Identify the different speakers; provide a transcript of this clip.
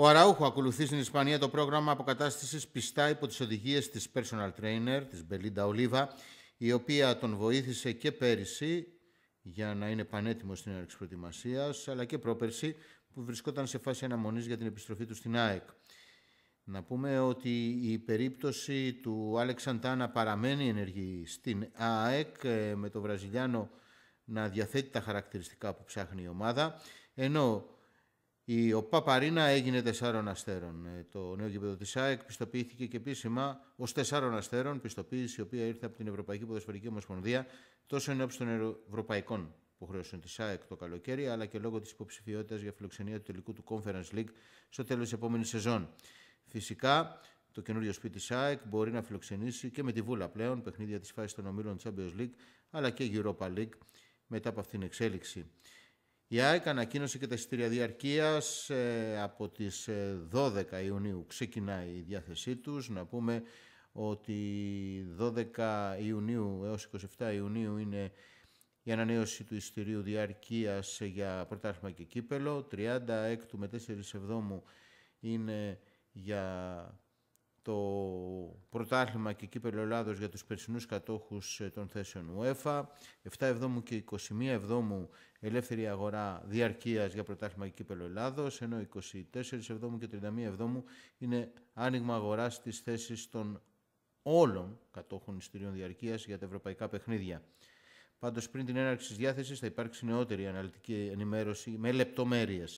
Speaker 1: Ο Αραούχο ακολουθεί στην Ισπανία το πρόγραμμα αποκατάστασης πιστά υπό τις οδηγίες της personal trainer, της Μπελίντα Ολίβα, η οποία τον βοήθησε και πέρυσι για να είναι πανέτοιμος στην έναρξη προετοιμασίας, αλλά και πρόπερσι που βρισκόταν σε φάση αναμονής για την επιστροφή του στην ΑΕΚ. Να πούμε ότι η περίπτωση του Άλεξ Αντάνα παραμένει ενεργή στην ΑΕΚ ε, με το Βραζιλιάνο να διαθέτει τα χαρακτηριστικά που ψάχνει η ομάδα, ενώ η ΟΠΑ Παρίνα έγινε τεσσάρων αστέρων. Ε, το νέο γήπεδο της ΑΕΚ πιστοποιήθηκε και επίσημα ως τεσσάρων αστέρων, πιστοποίηση η οποία ήρθε από την Ευρωπαϊκή Ποδοσφαιρική Ομοσπονδία τόσο εν των ευρωπαϊκών υποχρεώσεων της ΑΕΚ το καλοκαίρι, αλλά και λόγω της υποψηφιότητας για φιλοξενία του τελικού του Conference League στο τέλος της επόμενης σεζόν. Φυσικά, το καινούριο σπίτι της ΑΕΚ μπορεί να φιλοξενήσει και με τη Βούλα πλέον παιχνίδια της φάσης των ομίλων Champions League αλλά και Europa League μετά από αυτήν την εξέλιξη. Η ΑΕΚ ανακοίνωσε και τα εισιτήρια διαρκείας ε, από τις 12 ε, Ιουνίου ξεκινάει η διάθεσή τους. Να πούμε ότι 12 Ιουνίου έως 27 Ιουνίου είναι η ανανέωση του εισιτηρίου διαρκείας για πρωτάθλημα και κύπελο. 36 με 4 Εβδόμου είναι για το πρωτάθλημα και κύπελο Ελλάδος για τους περσινούς κατόχους ε, των θέσεων UEFA, 7 εβδόμου και 21 εβδόμου ελεύθερη αγορά διαρκείας για πρωτάθλημα και κύπελο Ελλάδος. ενώ 24 εβδόμου και 31 εβδόμου είναι άνοιγμα αγοράς στις θέσεις των όλων κατόχων εισιτηρίων διαρκείας για τα ευρωπαϊκά παιχνίδια. Πάντως, πριν την έναρξη της διάθεσης, θα υπάρξει νεότερη αναλυτική ενημέρωση με λεπτομέρειες.